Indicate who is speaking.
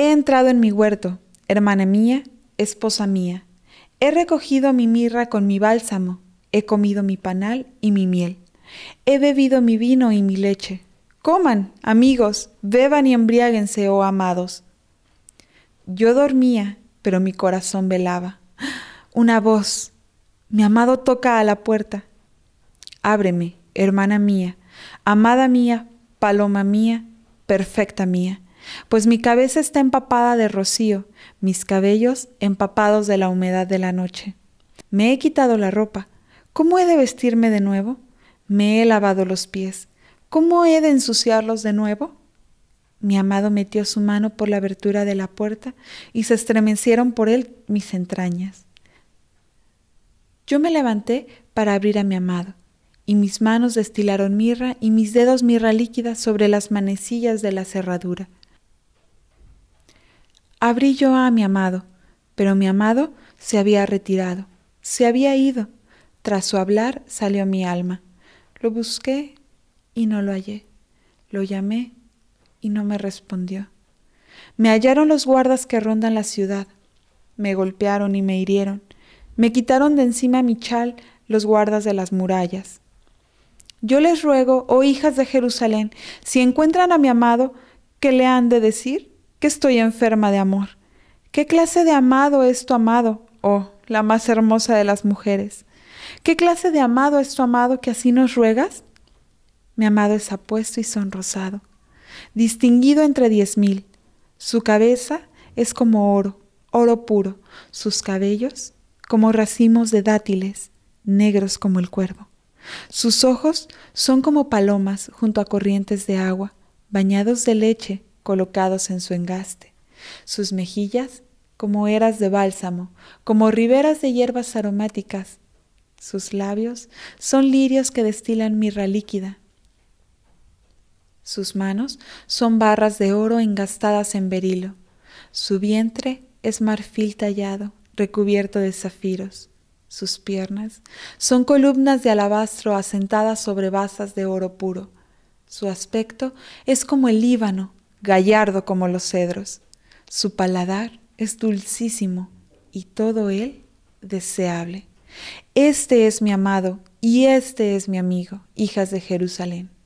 Speaker 1: He entrado en mi huerto, hermana mía, esposa mía. He recogido mi mirra con mi bálsamo, he comido mi panal y mi miel. He bebido mi vino y mi leche. Coman, amigos, beban y embriáguense, oh amados. Yo dormía, pero mi corazón velaba. Una voz, mi amado toca a la puerta. Ábreme, hermana mía, amada mía, paloma mía, perfecta mía pues mi cabeza está empapada de rocío, mis cabellos empapados de la humedad de la noche. Me he quitado la ropa. ¿Cómo he de vestirme de nuevo? Me he lavado los pies. ¿Cómo he de ensuciarlos de nuevo? Mi amado metió su mano por la abertura de la puerta y se estremecieron por él mis entrañas. Yo me levanté para abrir a mi amado, y mis manos destilaron mirra y mis dedos mirra líquida sobre las manecillas de la cerradura. Abrí yo a mi amado, pero mi amado se había retirado, se había ido. Tras su hablar salió mi alma. Lo busqué y no lo hallé. Lo llamé y no me respondió. Me hallaron los guardas que rondan la ciudad. Me golpearon y me hirieron. Me quitaron de encima mi chal los guardas de las murallas. Yo les ruego, oh hijas de Jerusalén, si encuentran a mi amado, ¿qué le han de decir? que estoy enferma de amor. ¿Qué clase de amado es tu amado, oh, la más hermosa de las mujeres? ¿Qué clase de amado es tu amado que así nos ruegas? Mi amado es apuesto y sonrosado, distinguido entre diez mil. Su cabeza es como oro, oro puro, sus cabellos como racimos de dátiles, negros como el cuervo. Sus ojos son como palomas junto a corrientes de agua, bañados de leche, colocados en su engaste, sus mejillas como eras de bálsamo, como riberas de hierbas aromáticas, sus labios son lirios que destilan mirra líquida. Sus manos son barras de oro engastadas en berilo. Su vientre es marfil tallado, recubierto de zafiros. Sus piernas son columnas de alabastro asentadas sobre basas de oro puro. Su aspecto es como el Líbano, gallardo como los cedros. Su paladar es dulcísimo y todo él deseable. Este es mi amado y este es mi amigo, hijas de Jerusalén.